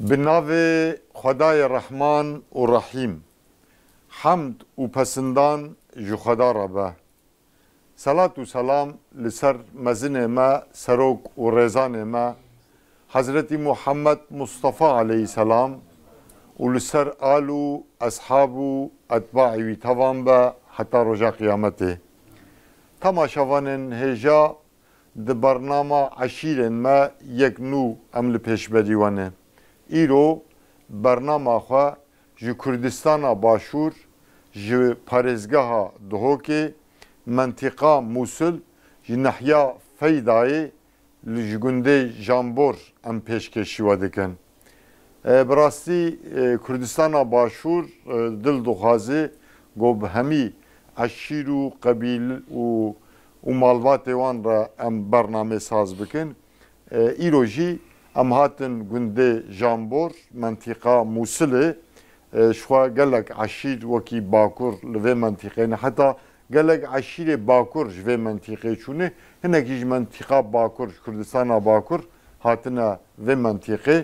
به ناو خدای رحمان و رحیم حمد و پسندان جو خدا را به سلات و سلام لسر مزن ما سروک و ریزان ما حضرت محمد مصطفى علیه السلام و لسر آل و اصحاب و اتباع وی توان به حتی رجا قیامته تماشاوان هجا د برنامه عشیرن ما یک نو عمل پیش بدیوانه îro bernama xwe ji Kurdistana Başûr ji parêzgeha Duhokê mentiqa Musul ji nehiya Feydayê ji gundê Jambor em pêşkêşî we dikin. E, bi rastî e, Kurdistana Başûr e, dil dixwaze got bi hemî eşîr û qebîl û û malbatê wan re em bername saz bikin. Îro jî ام هاتن گنده جامبور منطقه موسله شوا گلک عشیر وکی باکور لوه منطقه نه حتی گلک عشیر باکور جوه منطقه چونه هنگیج منطقه باکور کردستان باکور هاتنه و منطقه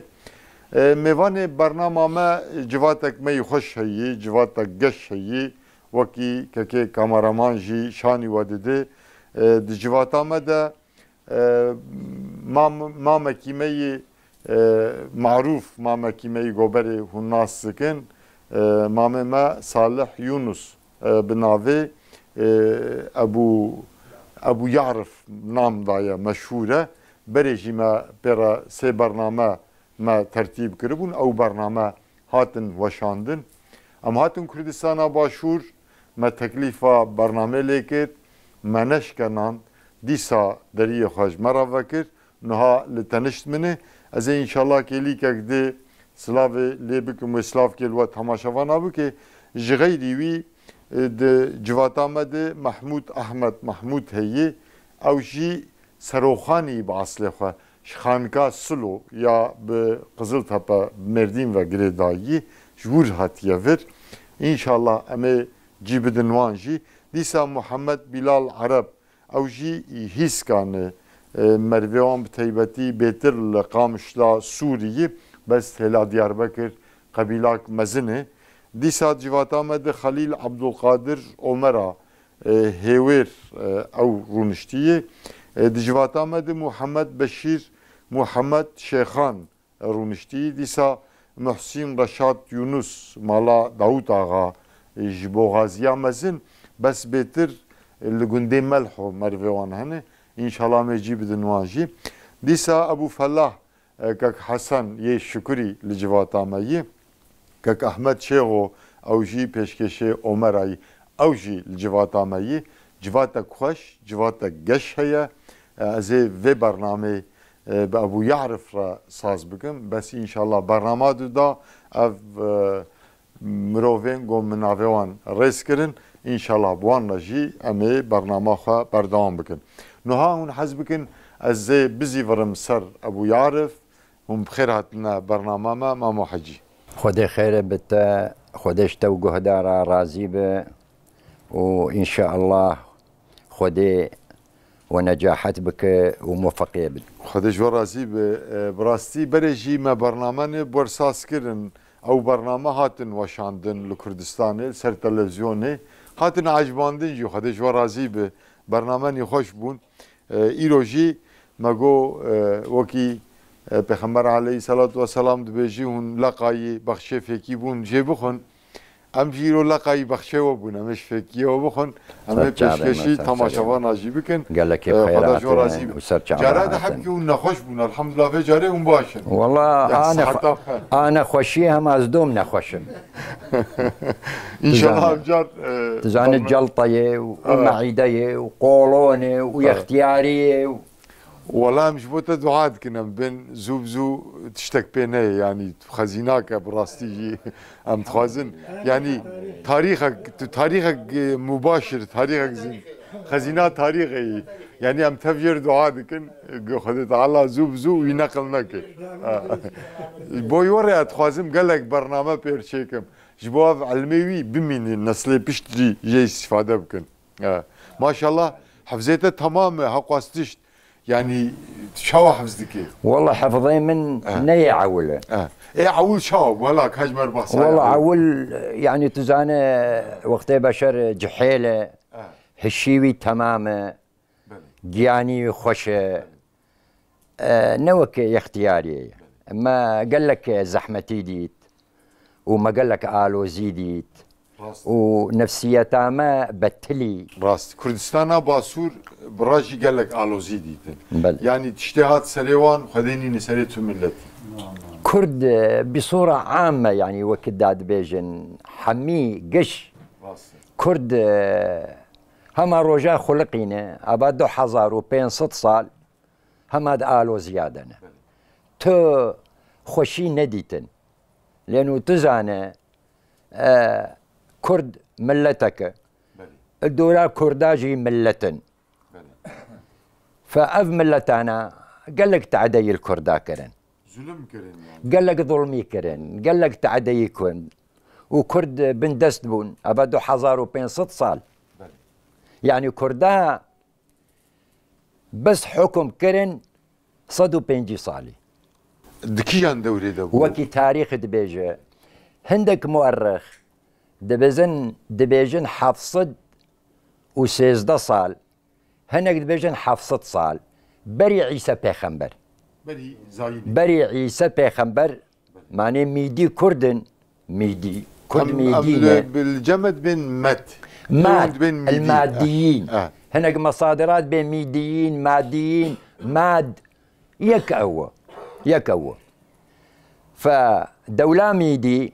میوان برنامه ما جواتک می خوش هیی جواتک گش هیی وکی که کامرامان جی شانی ودیده دی جواتا مده Ee, ma mekimeyi e, maruf ma mekimeyi goberi hunnas sıkın e, mameme Salih Yunus e, binavi navê Ebu Ebu Yarif nam daye meşhure berê jî me pêra me tertib kiribûn ew bername hatin weşandin ama hatin Kurdistana Başûr me teklîfa bername lêkit me neşkenan دیسا دریه خوش مرا وکر نها لتنشت منه از انشالله که لیکک دی سلاو لی بکم و سلاو که الوه تماشاوان آبو که جغیری وی د جواتامه د محمود احمد محمود هیی او جی سروخانی باصله خو شخانکا سلو یا به قزل تپا مردین و گریدایی جور هاتیه ور انشالله امه جی بدنوان جی دیسا محمد بلال عرب ئەو ژی هیچکانێ مەروێوان بتەیبەتی بێتر لە قامشلا سووریی بەس هێلا دیاربەکرد قەبیلاک مەزنێ دیسا جیواتامەدە خەلیل عبدوقادر ئۆمەرا هێوێر ئەو ڕونشتیە دجیواتامەدە محەممەد بەشیر محەممەد شێخان ڕونشتی دیسا محسین ڕەشاد یونوس ماڵا داوتاغا ji bo gaziya mezin bes bêtir li gundê melho merivê wan hene înşallah me cî bidin wan jî dîsa Ebû Felah kek Hesen yê şikurî li civata me yî kek Ahmed Şêxo ew jî pêşkeşê Omerayî ew jî li civata me yî civatek xweş civatek geş heye ez ê vê bernameyê bi Ebû Yahrif re saz bikim bes înşallah bernama du da ev mirovên got minavê wan rêz kirin الله بوان رجي امي برنامه خواه بردام بكن نوها اون حز بکن از بزي ورم سر ابو يعرف هم بخير هاتنا برنامه ما ما محجی خود خير بت خودش تو گهدارا راضی به و ان شاء الله خودي ونجاحات بك وموفقيه بك خدش وراسي براستي برجي ما برنامه برساس كرن او برنامه هاتن وشاندن لكردستاني سر تلفزيوني هاتن عجباندن جی خودش و راضی به برنامه نی خوش بون ایرو جی مگو وکی پیغمبر علیه صلات و سلام دبیجی هون لقایی بخشی فکی بون جی بخون ام جیرو لقای بخشه و بونم فکیه و بخون همه پیشکشی و نازی بکن گلکی خیرات سر جرد هم که اون نخوش بون الحمدلله جره اون باشه والله آن, آن خوشی هم از دوم نخوشم انشالله هم جار تزان خب، جلطه و معیده و قولونه و اختیاریه والله مش بۆ تە دوعاات کنم بن زوو زوو تشتێک پێ نەیە ینی خەزیناکە بڕاستیژی ئەم تخوازن ینی تاریخك تاریخك مباشر تاریخك زین خەزینا تاریخی ینی ئەم تەڤێر دوعا دکن خودت حالا زوو زوو وی نەقل نەکرد بۆی وەڕێ دخوازم گەلێک بەرنامە پێرچێکم ji bo ev elmêwî bimînin neslê piştî jê îstifade bikin. Maşallah hevzê te tamam me heqas tişt يعني شوا حفظتك والله حفظين من آه. نية عولة آه. ايه عول شوا ولاك هجم اربع ساعات والله يعني. عول يعني تزانة وقتها بشر جحيلة آه. هشيوي تمامة دياني خوشة آه نوك اختياري ما قال لك زحمتي ديت وما قال لك الو زيديت و ما بتلي راست كردستانا باسور براجي قال لك الوزي ديتن بل. يعني اجتهاد سليوان خذيني سليت ملتي كرد بصورة عامة يعني وكداد بيجن حمي قش راست كرد هما روجا خلقينا أبادو حزار وبين ست صال هما دقالو زيادنا تو خوشي نديتن لأنو تزانا آه كرد ملتك الدولار كرداجي ملة فأف ملتانا قال لك تعدي الكردا كرن ظلم كرن يعني. قال لك ظلمي كرن قال لك تعدي كرن وكرد بن دستبون أبدو حزارو بين ست صال يعني كردا بس حكم كرن صدو بينجي صالي دكيان دوري دبو وكي تاريخ دبيجة هندك مؤرخ دبزن دبيجن حفصد دا صال هناك دبيجن حفصد صال بري عيسى بيخمبر بري زايد بري عيسى بيخمبر ماني ميدي كردن ميدي كل ميدي بالجمد بين مت مات ميدي. الماديين آه. آه. هناك مصادرات بين ميديين ماديين ماد يك هو يك هو فدولة ميدي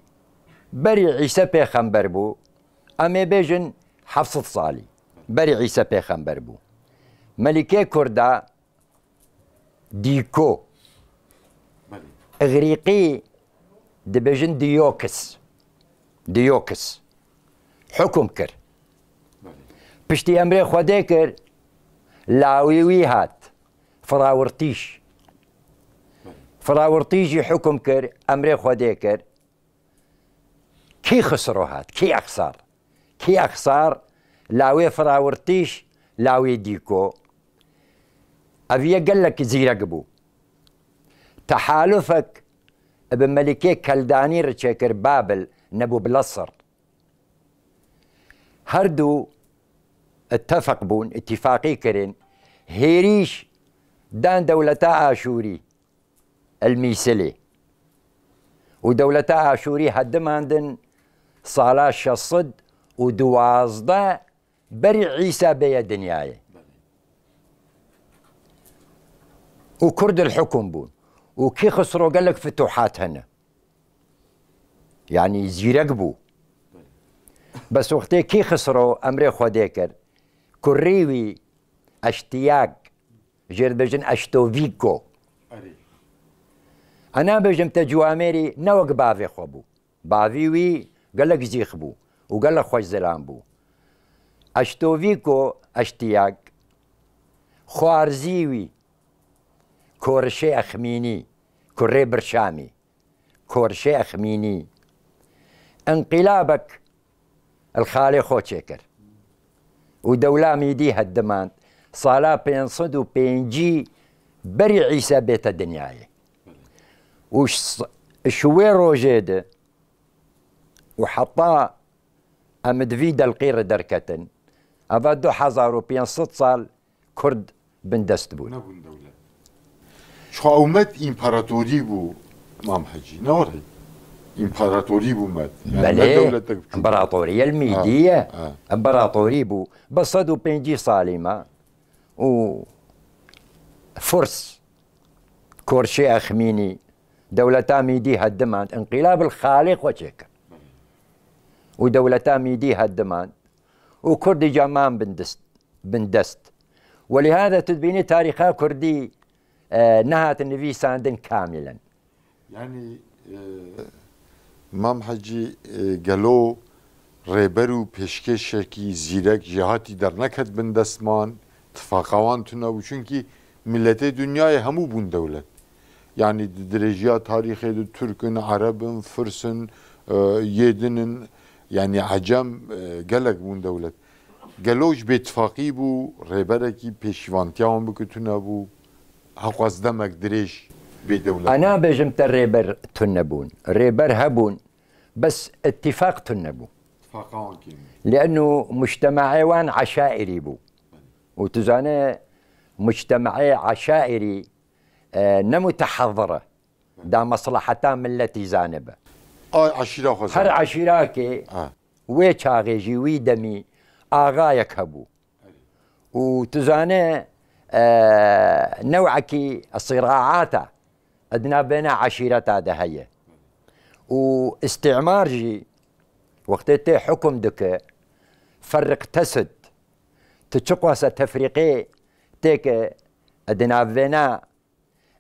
بري عيسى بيخان بربو أمي بيجن حفص صالي بري عيسى بيخان بربو ملكي كردا ديكو إغريقي دي بيجن ديوكس ديوكس حكم كر بشتي أمري خوديكر لاويوي هات فراورتيش فراورتيجي حكم كر أمري خوديكر كي خسرۆ هاد كي ئەخسار كي ئەخسار لاوێ فراورتیش لاوێ دیکۆ ئەڤە گەلەکی زیرەک بوو تەحالفك بن مەلیکێ کەلدانی رشاكر بابل نبو بلصر هردو اتفق بون اتفاقي كرين هيريش دان دولتا آشوري الميسلي و دەولەتە ئاشووری دن صلاش الصد ودوازدا بري عيسى بيا دنياي وكرد الحكم بون وكي خسروا قال لك فتوحات هنا يعني زيرك بو بس وقتي كي خسروا امري خوديكر كريوي اشتياق جير بجن اشتو فيكو انا بجن تجو اميري نوك بافي بو بافي وي گەلک زیخ بوو و گەلە خۆش زلان بوو ئەشتۆڤیکۆ ئەشتیاک خوارزیوی کۆرشێ ئەخمینی کوڕێ برشامی کۆرشێ ئەخمینی ئەنقیلابك الخاڵێ خۆچێ کرد و دەولامیدی هەدەماند ساڵا پێ و پێنجی بەری عیسە بێتە دنیاە و شوێ ڕۆژێ وحطا امدفيدا القير دركتن افادو حزارو بيان ست صال كرد بن بون نبون دولة شو اومت امبراطوري بو مام حجي نوري امبراطوري بو مات يعني بلي امبراطورية آه، الميدية آه، آه. امبراطوري بو بصدو بينجي صالمة و فرس كورشي اخميني دولتا ميدي هدمت انقلاب الخالق وشكر ودولتا ميديها الدمان وكردي جامان بندست بندست ولهذا تدبيني تاريخها كردي نهات النبي ساندن كاملا يعني مام حجي قالوا ريبرو بيشكشكي زيرك جهاتي درنكت بندسمان تفاقوان تنو çünkü millete dünyaya hamu bun devlet. Yani direciya tarihi de Türk'ün, Arap'ın, Fırs'ın, e, Yedi'nin, يعني عجم اه، گەلک بوون دەولێت گەلۆش بێتفاقی بو ريبركي پێشیوانتییاوان بکتونە بكتونا بو دەمەک درێژ دريش بدولة أنا بجمت ڕێبەر تنبون ريبر هبون بس اتفاق تنبو نەبوو لأنه ايوان عشائري بو وتزانا مجتمعي عشائري نمتحضرة دا مصلحتان من التي زانبه آه، عشيره خزانة هر عشيره كي آه. و چاغي جي وي دمي اغا يكبو و تزانه آه، نوعكي الصراعات ادنا بين عشيره دهية و استعمار جي وقت تي حكم دك فرق تسد تشقوس تفريقي تيك ادنا بينا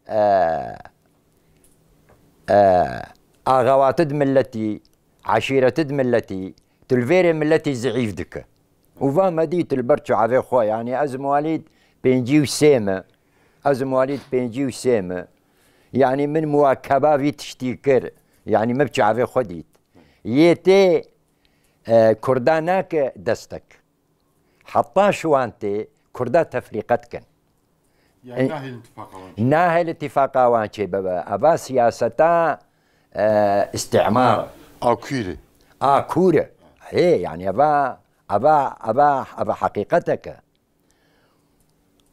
آه آه آغواتد ملتي عشيرتد ملتي تلفيري ملتي زعيف وفا وفاما ديت البرتشو عذي خوا يعني أزم وليد بينجي وسيمة أزم وليد بينجي وسيمة يعني من مواكبة في تشتيكر يعني مبتش عذي خوا ديت يتي آه كرداناك دستك حطا شوانتي كردا تفريقتكن يعني ناهي الاتفاقا ناهل الاتفاقا وانشي بابا أبا سياستا آه، استعمار اكوري آه، اكوري آه، ايه يعني ابا ابا ابا ابا حقيقتك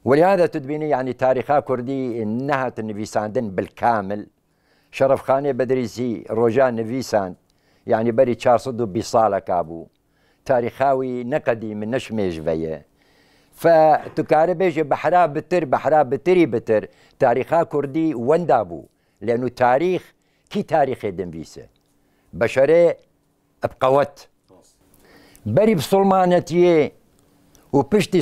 ولهذا تدبيني يعني تاريخها كردي نهت النفيساندن بالكامل شرف خاني بدريسي روجان نفيساند يعني بري تشارصدو بصالة كابو تاريخاوي نقدي من نشميج جبيه فتكاربيج بيجي بحرا بتر بحرا بتري بتر تاريخا كردي وندابو لأنه تاريخ تاريخ تاریخی دنبیسه بشره ابقوت بری بسلمانتي و پشتی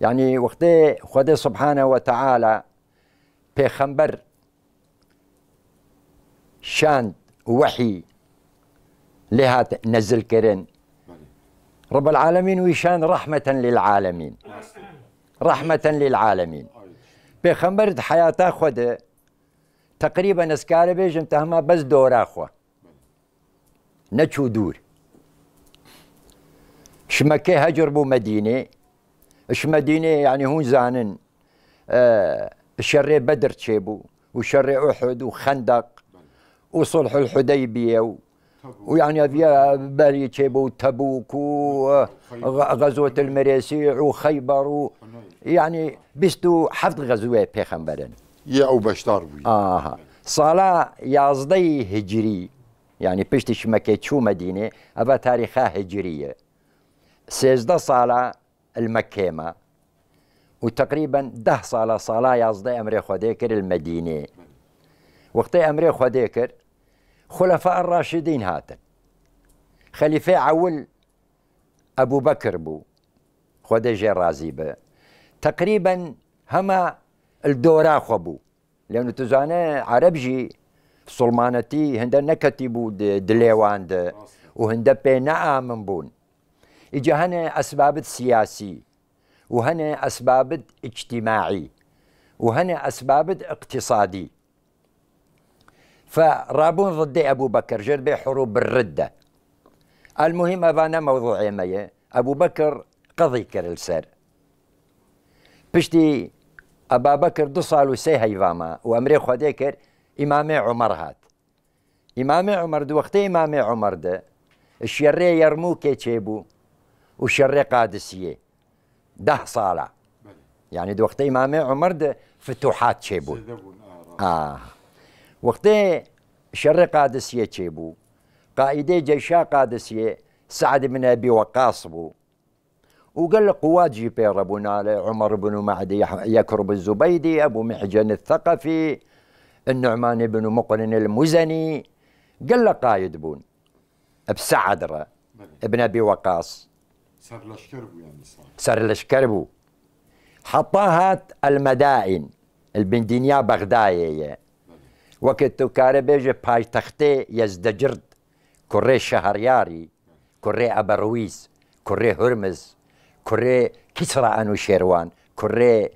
يعني وقت خدا سبحانه وتعالى پیغمبر شاند وحي لها نزل كرن رب العالمين ويشان رحمة للعالمين رحمة للعالمين پیغمبر حياته خده تقریبا ئەسکارە بێژم تا هەما بەس دۆراخوا دور دوور هجر بو بوو اش شمەدینێ ینی هون زانن شر بدر چێ بوو و شەڕێ ئۆحود و خندق و و ويعني فيها بالي تشيبو وتبوك وغزوة المريسيع وخيبر يعني بستو حفظ غزوة بيخنبرن او بەشدار آها ساڵا یازدەی هجری یعنی يعني شمەکە چوومە شو مدينه تاریخا هجریە هجريه ساڵە صلاه و تقریبا ده ساڵە صلاه یازدە امر خودێ کرد المەدینێ وەختی ئەمرێ خودێ کرد خلەفە ڕاشدین هاتن عول ابو بكر بو خودێ ژێ ڕازی به تقریبا هەمە الدورا خبو لأنه تزانا عربجي سلمانتي هندا نكتبو دليوان دليواند وهندا بيناء من بون إجا هنا أسباب سياسي وهنا أسباب اجتماعي وهنا أسباب اقتصادي فرابون ضد أبو بكر جرب حروب بالردة المهم هذا موضوع مية أبو بكر قضي كرلسر بشتي أبا بكر دو ساڵ سي سێ وامري و ئەمرێ خودێ کرد ئیمامێ عمەر هات ئیمامێ امام عمر ئیمامێ عمەردە شێڕێ یارموو کێچێ بوو و شەڕێ قادسیە ده ساڵە يعني عمر دووەختەی فتوحات تشيبو آه،, آه وقت شري قادسية تشيبو قائدي جيشا قادسية سعد سعد أبي وقاص بو وقال لك قواد جبير ابونا عمر بن معدي يكرب الزبيدي ابو محجن الثقفي النعمان بن مقرن المزني قال له قايد بون بسعدرة ابن ابي وقاص سر لشكربو يعني صار سر لشكربو حطاها المدائن البندينيا بغداية وقت كاربيج باي تختي يزدجرد كري شهرياري كري أبرويس كري هرمز كري كسرى أنو شيروان كري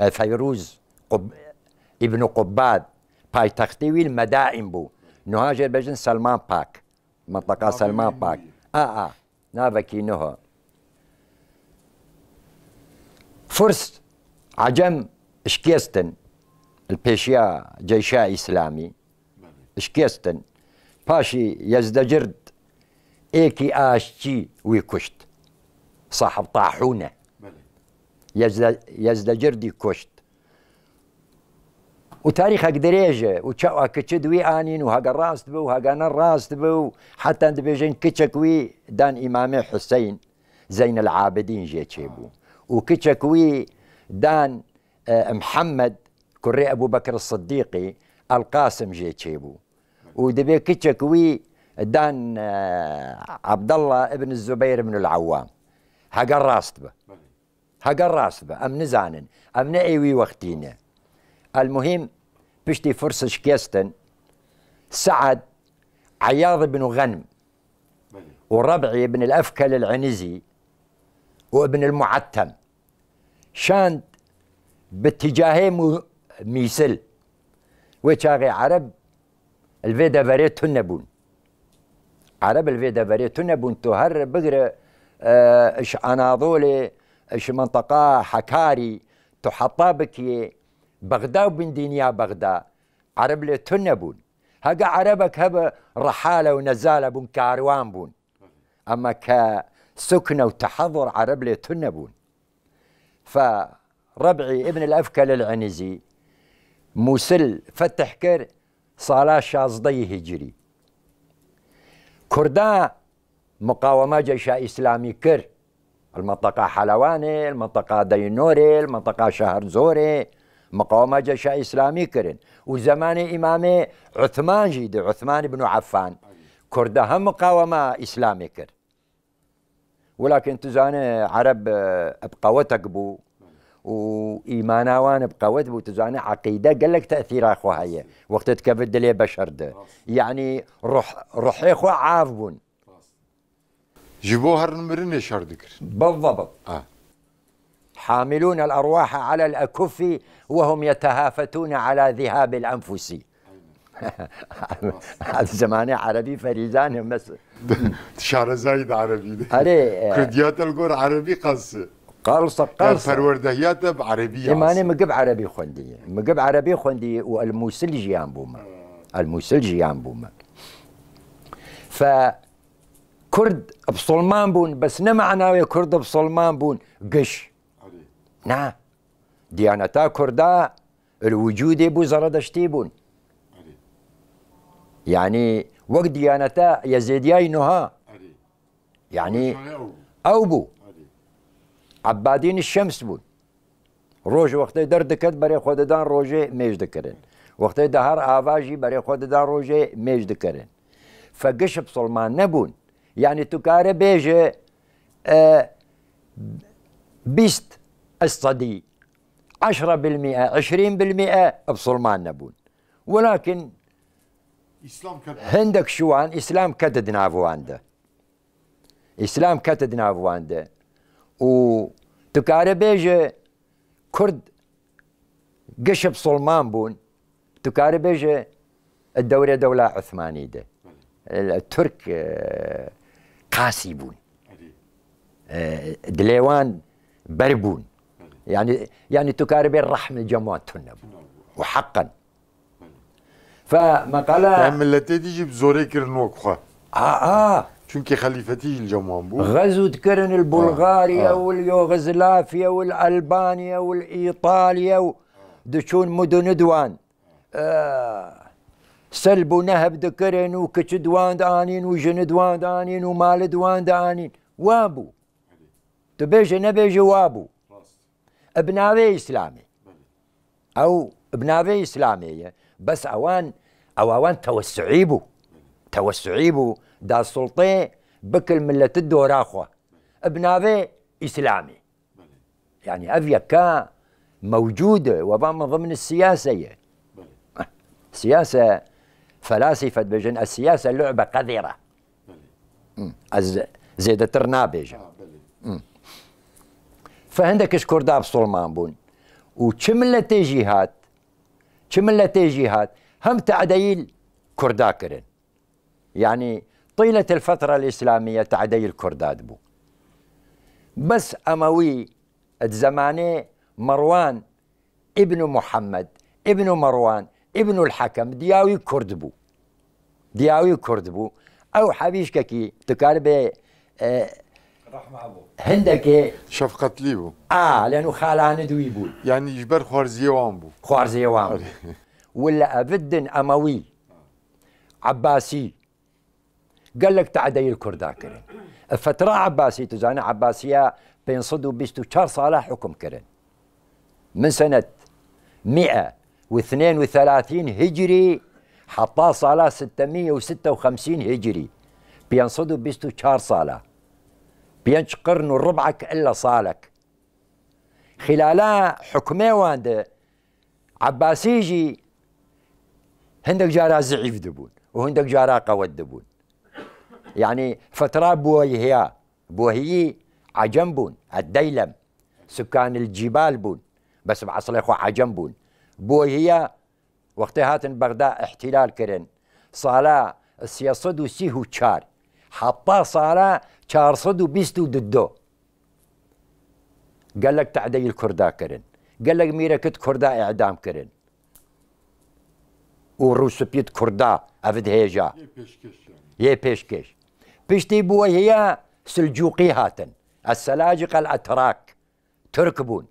آه، فيروز قب ابن قباد باي تختيوي المدائن بو نهاجر بجن سلمان باك منطقة سلمان باك آه آه نافكي نها فرس عجم اشكيستن البيشيا جيشا إسلامي اشكيستن باشي يزدجرد ايكي اشتي ويكشت صاحب طاحونه يزد لە كشت کشت دريجة تاریخەك درێژە و چاوە کچ دوی ئاین و هەگە ڕاست بە حتى هەگانە بيجين كتشك وي دان إمام حسين زين العابدين جي تشيبو وكتشك وي دان آه، محمد كري أبو بكر الصديقي القاسم جي تشيبو ودبي كتشك وي دان آه، الله ابن الزبير من العوام هەگە راست بە هەگە راست بە ام نزانن ام نە ئێوی وەختینە ئەلمهم پشتی فرسش سعد عياض بن غنم وربعي بن الأفكل العنزي وابن المعتم شاند باتجاهي ميسل وشاغي عرب الفيدا فريتو نبون عرب الفيدا فريتو نبون تهر بقرة آه، اش اناضولي اش منطقه حكاري تحطا بكي بغداد بن دينيا بغداد عرب لي تنبون هقا عربك هبا رحاله ونزاله بون كاروان بون اما كسكنه وتحضر عرب لي تنبون فربعي ابن الافكل العنزي موسل فتح كر صلاة شازدي هجري كردان مقاومه جيش اسلامي كر المنطقه حلواني المنطقه دينوري المنطقه شهر زوري مقاومه جيش اسلامي كرن وزمان امام عثمان جيد عثمان بن عفان كردها مقاومه اسلامي كر ولكن تزان عرب آه، بقوتك بو وايمانا وان بقوت بو تزاني عقيده قال لك تاثير اخو هي وقت تكفد لي بشر ده يعني روح روحي اخو عاف بون جيبوها المرن يشهر بالضبط آه. حاملون الأرواح على الأكف وهم يتهافتون على ذهاب الأنفس هذا زمان عربي فريزان شعر زايد عربي آه. كرديات القر عربي قصه قلصة آه، قلصة فروردهيات بعربية إيه، إماني مقب عربي خندي مقب عربي خندي والموسل جيان بوما آه. الموسل جيان بوما ف كرد بسلمان بون بس نمعنا كرد بسلمان بون قش نعم تا كردا الوجود بو زردشتي بون يعني وقت ديانتا يزيدياي نها يعني او بو عبادين الشمس بون روج وقت دردكت بري خوددان روج ميج دكرن وقت دهار آواجي بري خوددان روج ميج دكرن فقش بسلمان نبون يعني تكار بيجي آه، بيست الصدي 10% 20% بصلمان نبون ولكن اسلام هندك شو عن اسلام كتد نافواندا اسلام كتد نافواندا و تكار بيجي كرد قشب صلمان بون تكار بيجي الدورة دولة عثمانية ده الترك آه، قاسي بون آه، دليوان بربون يعني يعني تكاربي الرحم الجماعة تنب وحقا فمقالة تعمل يعني تيجي بزوري كرن اه اه چونكي خليفتي الجمعان بو غزو كرن البلغاريا آه،, آه. واليوغزلافيا والالبانيا والايطاليا دشون مدن دوان آه. سلب ونهب دكرن وكتش دوان دانين وجن دوان دانين ومال دوان دانين وابو تبيجي نبيجي وابو ابناوي اسلامي او ابناوي اسلامي بس اوان او اوان توسعيبو توسعيبو دا السلطه بكل ملة الدور اخوا ابناوي اسلامي يعني افيكا موجوده وبام من ضمن السياسه سياسه فلاسفة بجن السياسة لعبة قذرة زيد ترنابيجا آه، فعندك شكور داب سلمان بون وكم التجهات كم التجهات هم تعديل كرداكرن يعني طيلة الفترة الإسلامية تعديل كرداد بو بس أموي الزماني مروان ابن محمد ابن مروان ابن الحكم دياوي كردبو دياوي كردبو او حبيش كي حەویشکەکی تکار بێ شفقة ليبو اه لانه ئا لەن و خالانە دووی بوو یعنی خوارزيوان ولا بوو اموي عباسي قال لك تعدي الكردا كرن فترة عباسي تزانا عباسية بين صد وبيستو صالح حكم كرن من سنة مئة و32 هجري حطاه صالة 656 هجري بينصدوا بيستو شهر صالة بينش قرن ربعك إلا صالك خلال حكمي واند عباسيجي هندك جارا زعيف دبون وهندك جارا قود دبون يعني فترة بوهيا بوهي عجنبون الديلم سكان الجبال بون بس بعصر اخو عجنبون بۆی هەیە بغداد هاتن كرن احتیلال کردن سالا سیاسد و سی و چار صدو بيستو چارسد قال لك و ددۆ كرن قال لك ميركت گەلک اعدام كرن ئەعدام کردن و ڕوسپیت کووردا ئەفت هێژا یێ پێشکەش پشتی بووە سلجوقي هاتن السلاجق الاتراك تركبون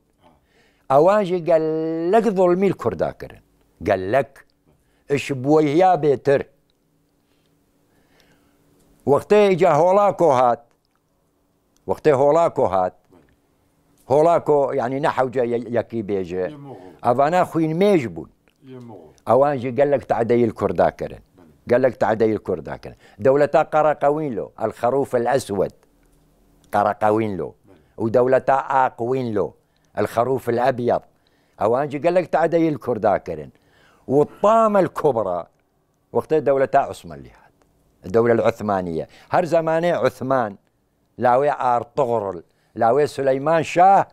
لك ظلمي الكرداكر قال لك ئش بويه يا بيتر وقت اجا هولاكو هات هولاكو يعني نحو جاي يكي بيجا ینی نەحوجە یەکی بێژێ ئەوانە خوین مێژ قال لك تعدي تعدەیل قال لك تعدي كرداكن دولتا قراقوين له الخروف الأسود قراقوين له ودولتا آقوين له الخروف الابيض اوانجي قال لك تعدي يذكر والطامه الكبرى وقت الدوله تاع عثمان لهاد الدوله العثمانيه هر زمانه عثمان لاوي ارطغرل لاوي سليمان شاه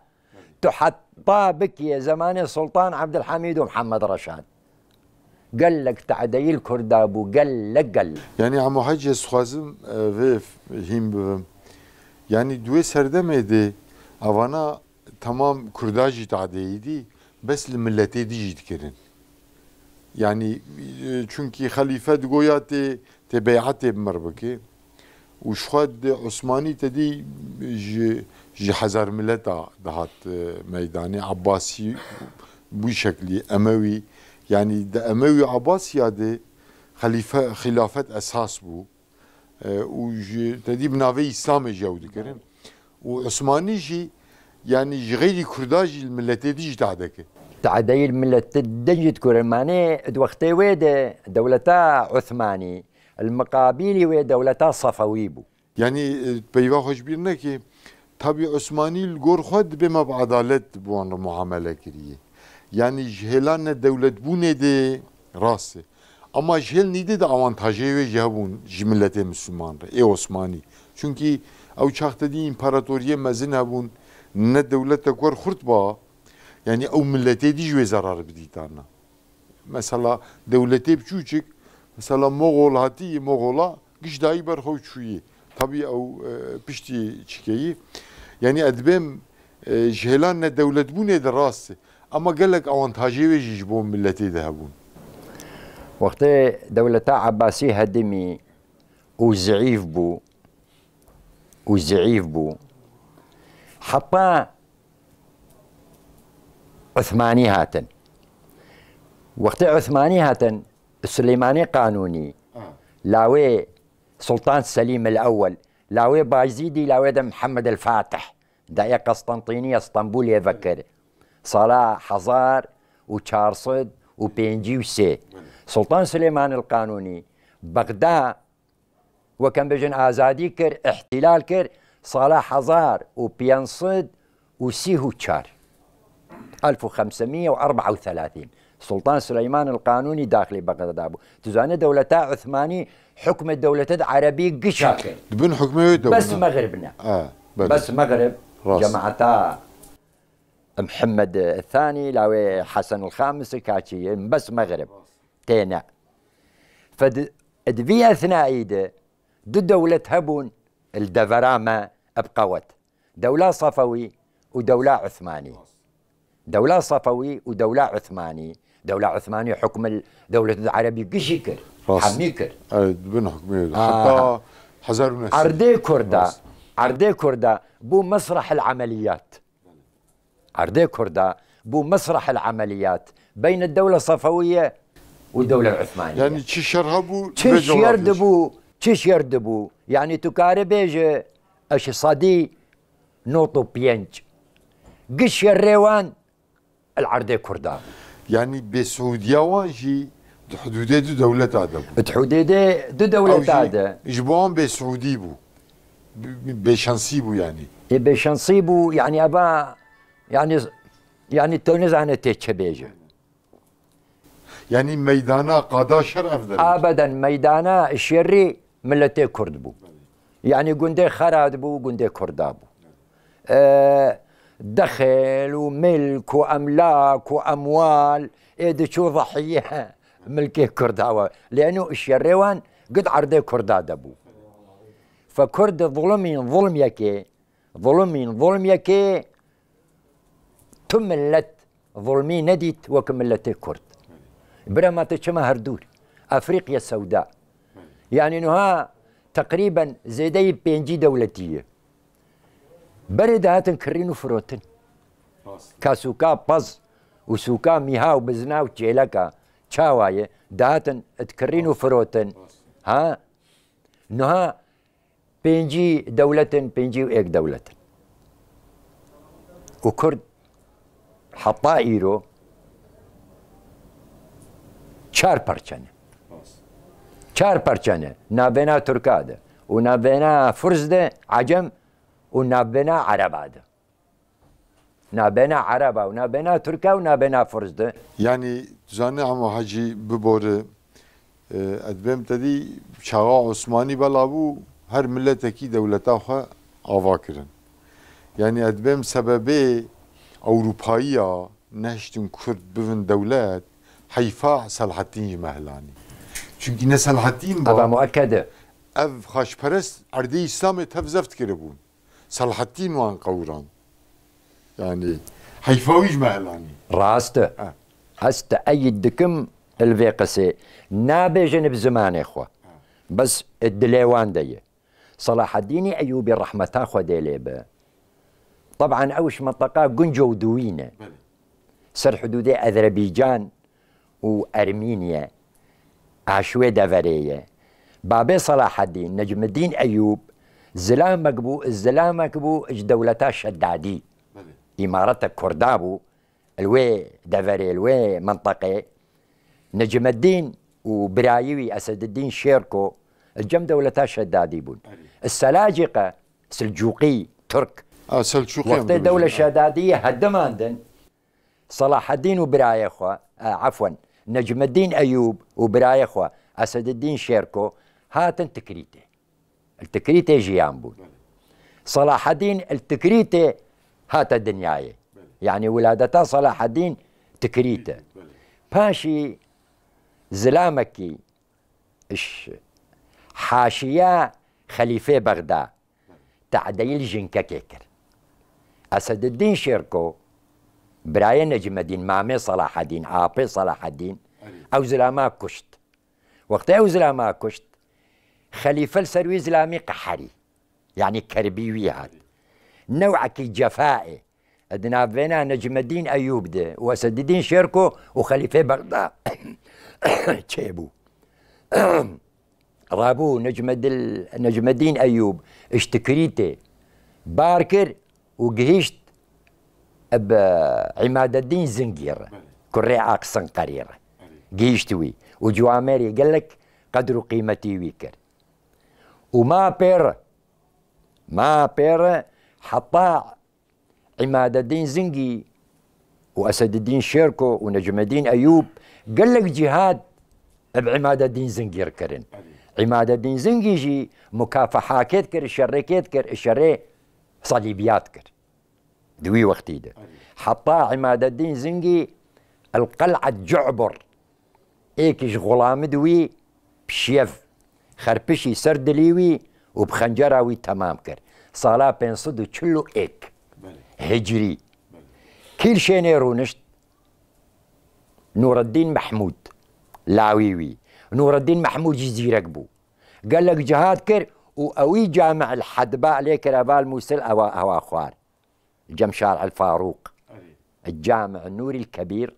تحطى بك يا زمانه سلطان عبد الحميد ومحمد رشاد قال لك تعدي الكرداب قال لك قال لك يعني عمو حجي سخازم آه، في هيم آه، يعني دوي سردمي دي افانا tamam Kurda jî tadeyîdî bes li milletê dî jî dikirin. Yani çünkü halife di goya tê tê beyatê bi mir bike û ji xwe di Osmanî tedî ji ji hezar milleta dihat meydanê Abbasî bu şekli Emevi yani de Emevi Abbasiya de halife hilafet esas bu. û ji tedî bi navê İslamê jew dikirin û Osmanî jî يعني غير كرداج الملت ديج تعدك تعدي الملت ديج كرماني وقت ويد دولتا عثماني المقابل ويد دولتا صفويبو يعني بيوا اه، خوش بيرنا تابي عثماني الجور خد بما بعدالت بوان معامله كريه يعني جهلان دولت بوني دي راسي اما جهل نيدي دي avantajı ve جهبون مسلمان اي عثماني چونكي او چاخت دي امپراتوريه مزين هبون نه دولت کور خورد با یعنی يعني او ملتی دیجوی زرار بدیتانا مثلا دولتی بچوچک مثلا مغول هاتی مغولا گش دایی برخو چویی طبی او پشتی چکی یعنی ادبم آه، جهلان نه دولت بونه در راسته اما قالك اوانتاجي ويجي يجيبون ملتي ذهبون وقت عباسی عباسي او وزعيف بو وزعيف بو حطا عثماني هاتن وقت عثماني هاتن السليماني قانوني آه. لاوي سلطان سليم الأول لاوي بايزيدي لاوي دا محمد الفاتح داية قسطنطينية اسطنبول يفكر صلاة حزار وشارصد وبينجي وسي سلطان سليمان القانوني بغداد وكان بجن آزادي كر احتلال كر صلاح هزار وبيانصد صيد وسيهو تشار 1534 سلطان سليمان القانوني داخلي بغداد ابو تزانة دولتا عثماني حكم الدولة عربي قشر بن حكمه بس مغربنا آه بلد. بس مغرب آه، جماعتا محمد الثاني لاوي حسن الخامس كاتشي بس مغرب تينا فد ادفي اثناء ايده دو دولة هبون الدفرامة أبقوت دولة صفوي ودولة عثماني دولة صفوي ودولة عثماني دولة عثمانية حكم الدولة العربية كشكر حميكر بن حكمية آه. حتى حزار الناس عردي كردا عردي كردا بو مسرح العمليات عردي كردا بو مسرح العمليات بين الدولة الصفوية والدولة العثمانية يعني تشيش يرهبوا تشيش يردبو تشيش يردبوا يعني تكاربيجه اش صادي نوطو بينج قش الريوان العردي كردان يعني بسعودية واجي تحدودي دو دولة عدا تحدودي دو دولة عدا جبون بسعودي بو بشانسي بو يعني إيه، بشانسي بو يعني ابا يعني يعني تونس انا تيتش بيجا يعني ميدانا قادا شرف ابدا ميدانا الشري ملتي كرد بو يعني قندي خراد بو قندي كردابو اه، دخل وملك واملاك واموال ايدي شو ضحيه ملكي كردابو لانه الشريوان قد عرضي لێن فكرد ئشە ظلم گد ظلمين ظلم دەبوو فەکرد ظڵمین ظڵمیەکێ ظڵمین ظڵمیەکێ تو ملت ظڵمی نەدیت وەکە ملەتێ کورد برەماتە چمە تقریبا زیده پنجی دولتیه بره ده هاتن کرین و فروتن کاسوکا پز و سوکا میها و بزنا و چیلکا چاوایه ده هاتن اتکرین و فروتن ها نها پنجی دولتن پنجی و ایک دولتن و کرد حطائیرو چار پرچنه Çar parçane. Navena Türkade. U navena Furzde Acem. U navena Arabade. Navena Araba. U navena Türka. U navena Furzde. Yani zanneamo hacı bübore. E, edbem dedi çağa Osmani belabu her milleteki devlete ava avakirin. Yani edbem sebebi Avrupa'ya neştin Kürt bivin devlet Hayfa Selahattin Mehlani. چونکی نسل حدیم با. اما مؤکده. اف خش پرست عرضه اسلام تفزفت کرده بود. سال حدیم وان قوران. یعنی حیفاویش مهلانی. راسته. اه. هست اید دکم الویقسه نابه جنب زمان خوا. اه. بس الدلوان دیه. صلاح الدين ايوبي رحمته خو ديليبه طبعا اوش منطقه جنجو دوينه سر حدودي اذربيجان وارمينيا بابي صلاح الدين نجم الدين ايوب زلامك بو زلامك بو اج دەولەتا شدادي امارات كردابو الوي لێ الوي منطقي نجم الدين وبرايوي اسد الدين شيركو الجم دولتا شدادي بون السلاجقه سلجوقي ترك اه سلجوقي وقت الدوله الشداديه هدماندن صلاح الدين وبرايخو آه عفوا نجم الدين أيوب وبراي خوا أسد الدين شيركو هاتن تكريتي التكريتي جيان بون صلاح الدين التكريتي هات الدنياي يعني ولادتا صلاح الدين تكريته باشي زلامكي اش حاشية خليفة بغداد تعديل جنكا كيكر أسد الدين شيركو برای نجم الدين مامي صلاح الدين آپی صلاح الدين او زلاما كشت وقتی او زلاما كشت خليفه السروي زلامي قحري يعني كربيوي هاد نوعك جفائي ادنا بينا نجم الدين ايوب ده واسد الدين شيركو وخليفه بغداد تشيبو رابو نجم الدين ايوب اشتكريتي باركر وقهشت اب عماد الدين زنقير كري عاق سنقرير قيشتوي وجو أميري قال لك قدر قيمتي ويكر وما بير ما بير حطاع عماد الدين زنقي واسد الدين شيركو ونجم الدين ايوب قال لك جهاد بعماد الدين زنقير كرن عماد الدين زنقي جي مكافحه كيتكر الشري كيتكر الشري صليبيات كر دوي وقتي ده حطاه عماد الدين زنقي القلعة جعبر ايكش غلام دوي بشيف خربشي سردليوي وبخنجراوي تمام كر بين صدو وشلو ايك هجري كل شيء نيرونشت نور الدين محمود لاويوي نور الدين محمود جزيرك بو قال لك جهاد كر وأوي جامع الحدباء ليك رابال موسل أوا أوا خوار الجم شارع الفاروق الجامع النوري الكبير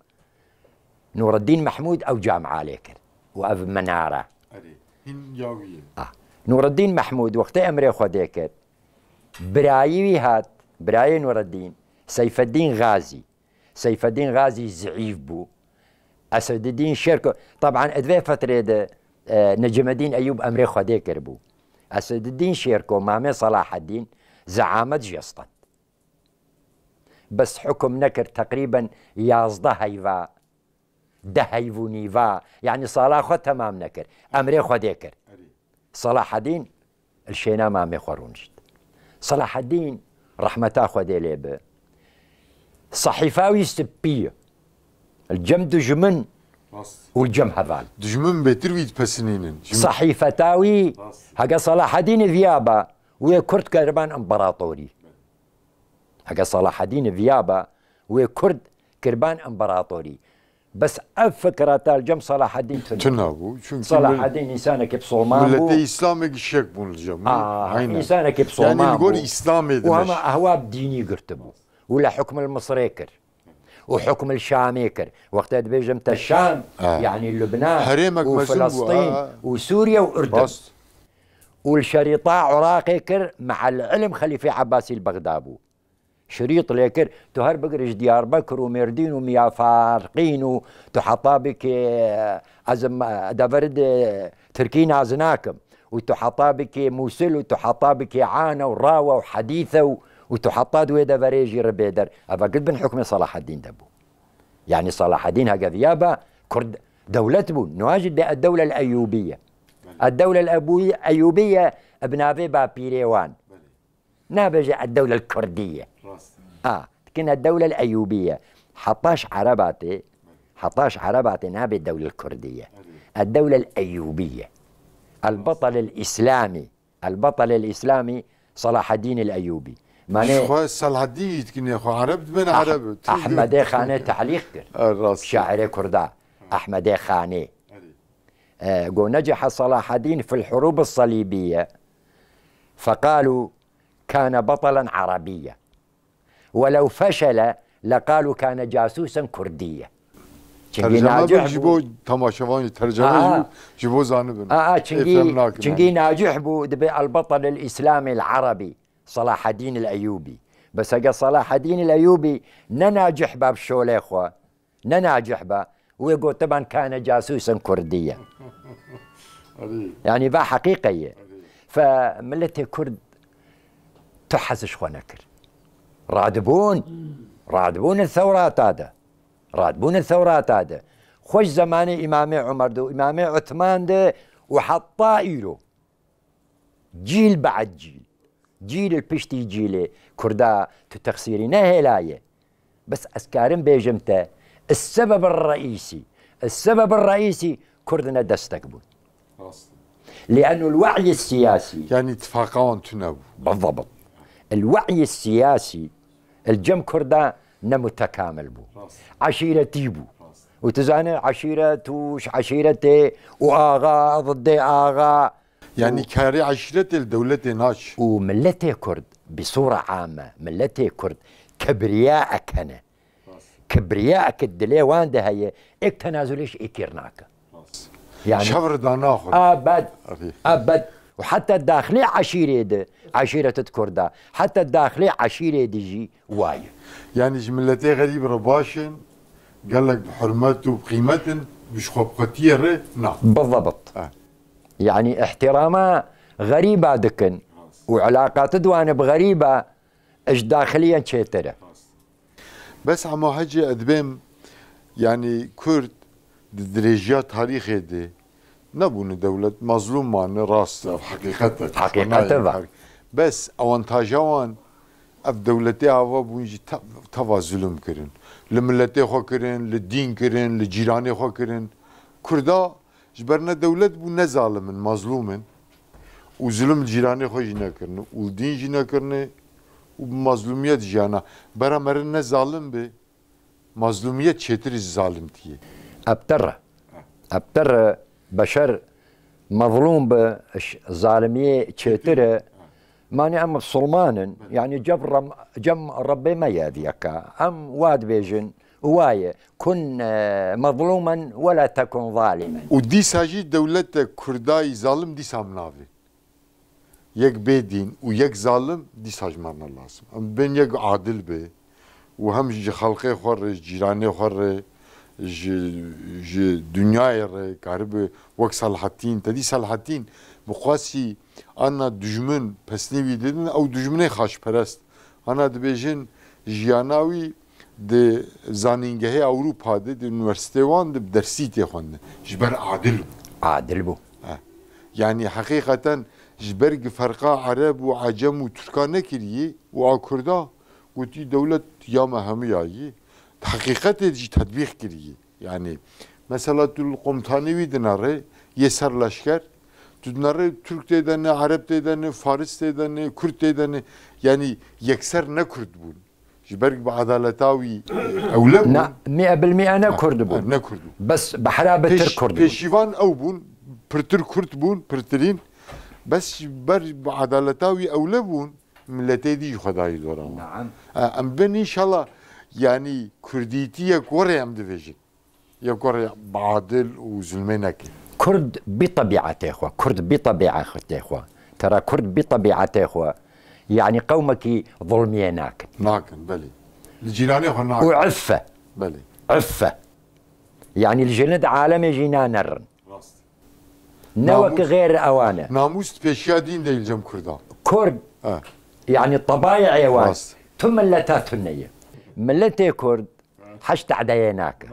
نور الدين محمود او جامع عليك واف مناره آه. نور الدين محمود وقت امري خديك برايي هات براي نور الدين سيف الدين غازي سيف الدين غازي زعيف بو اسد الدين شركو طبعا ادفي فتره آه، نجم الدين ايوب امري خديك بو اسد الدين شيركو مامي صلاح الدين زعامه جسطت بس حكم نكر تقريبا يازده هيفا ده هەیبوو نیوا یعنی ساڵا تمام نكر امري ئەمرێ خۆدێ کرد سەلا الشينا ما مامێ خۆڕونشت سەلا حەدین ڕەحمەتا خۆدێ لێ بێ صحیفاوی سپیە الجەم دژمن والجەم هەڤال دژمن صحيفتاوي هكا صلاح الدين سەلا ويا كرت كربان امبراطوري صلاح الدين ڤیابە وێ كرد كربان امبراطوري بس افكر تالجم صلاح الدين تنابو صلاح الدين انسان انسانك ولا ملتي اسلامك الشيك بون الجم آه كيف بصومان يعني نقول اسلامي وهما اهواب ديني قرتبو ولا حكم المصريكر وحكم الشاميكر وقت بيجم الشام آه. يعني لبنان وفلسطين آه. وسوريا واردن والشريطه عراقي كر مع العلم خليفه عباسي البغدابو شريط لكر تهربقرش ديار بكر ومردين وميا فارقين بك آه، أزم آه، دفرد آه، تركين عزناكم بك موسل بك عانة وراوة وحديثة وتحطاد ويدا فريجي ربيدر أبا قد بن حكم صلاح الدين دبو يعني صلاح الدين هكا ذيابا كرد دولة بو نواجد الدولة الأيوبية الدولة الأيوبية ابن أبي بيريوان نابجة الدولة الكردية اه كنا الدولة الأيوبية 11 عرباتي 11 عرباتي ناب الدولة الكردية الدولة الأيوبية البطل الإسلامي البطل الإسلامي صلاح الدين الأيوبي ماني خو صلاح الدين كني خو عربت من عربت أحمد خانه تعليق شاعر كردا أحمد خانه آه نجح صلاح الدين في الحروب الصليبية فقالوا كان بطلا عربيا ولو فشل لقالوا كان جاسوسا كرديا ترجمه ناجح آه، آه. آه اه ناجح بو دبي البطل الاسلامي العربي صلاح الدين الايوبي بس اجا صلاح الدين الايوبي نناجح باب شولي أخوة نناجح با ويقول طبعا كان جاسوسا كرديا يعني با حقيقية فملتي كرد تحزش خونكر رادبون رادبون الثوره هذا رادبون الثوره هذا خوش زمان امامي عمر دو امامي عثمان ده وحطا ايلو جيل بعد جيل جيل البشتي جيل كردا تتقصيري هلايه بس اسكارم بيجمته السبب الرئيسي السبب الرئيسي كردنا دستك لانه لأن الوعي السياسي يعني اتفاقون تنو بالضبط الوعي السياسي الجم كردا نمتكامل بو عشيرتي بو وتزاني عشيرة توش عشيرتي وآغا ضدي آغا يعني كاري عشيرة الدولة ناش وملتي كرد بصورة عامة ملتي كرد كبرياء هنا كبرياء كدلي وان ده هي اك تنازلش اكيرناك يعني شفر داناخد ابد ابد وحتى الداخلي عشيرة ده عشيرة كردا حتى الداخلية عشيرة ديجي واي يعني جملتي غريب رباشن قال لك بحرمته بقيمته مش خبقتيه نعم بالضبط آه. يعني احترامها غريبة دكن وعلاقات دوانب غريبة اش داخليا شيتره بس عمو هجي ادبم يعني كرد دريجيا تاريخي دي نبون دولة مظلومة معنا راس حقيقة حقيقة بەس ئەوانتاژاوان ئەف دەولەتی ئاوا بوونجی تەوا زلم کردن لە ملەتی خۆکردن لە دینکردن لە جیرانی خۆکردن کوردا ji ber ne dewlet bû nezalimin mazlûmin û zilim cîranê xwe jî nekirin û din jî nekirine û mazlûmiyet jiyana bera merin ne zalim bi mazlûmiyet çêtirî zalim tiye Ebter Ebter beşer mevlûm bi zalimiyê çêtir e ماني ام صلمانن يعني جبر جم ربي ما يذيك ام واد بيجن هواية كن آه، مظلوما ولا تكن ظالما ودي ساجي دولة كرداي ظالم دي سامنافي يك بيدين ويك ظالم دي ساجمان مرنا ام بين يك عادل بي وهم جي خلقي خور جيراني خور جي جي دنياي كاربي وك صلاح تدي صلاح الدين انا دجمن پسنیوی دیدن او دجمنه خاشپرست انا دبیجن جیاناوی د زانینګه اوروپا د یونیورسيټي وان د درسي ته خوند جبر عادل عادل بو یعنی حقیقتا جبر فرقا عرب و عجم و ترکانه کریه و آکردا گوتی دولت یا مهمی آیی حقیقت جی تطبیق کریه یعنی مثلا دل قمتانی وی دناره یه سرلشکر Bunları Türk dedeni, Arap dedeni, Faris dedeni, Kürt dedeni yani yekser ne Kürt bu? جبرك بعدالتاوي او لا لا 100% انا كرد بون انا كرد بس بحرا بتر كرد بيشيفان او بون برتر كرد بون برترين بس بر بعدالتاوي او لا بون ملتي دي خداي دوران نعم ام بن ان شاء الله يعني كرديتي كوري ام ديفيجن يا كوري بعادل وزلمينك كرد بطبيعته اخوة كرد بطبيعة اخوة ترى كرد بطبيعته اخوة يعني قومك ظلمية ناكن ناكن بلي الجيران خو ناكن وعفة بلي عفة يعني الجند عالم يجينا الرن نوك غير أوانه ناموس بيشيا دين دي الجم كردا كرد آه. يعني طبايع يوان ثم اللتات النية ملتي كرد حشت عدايناك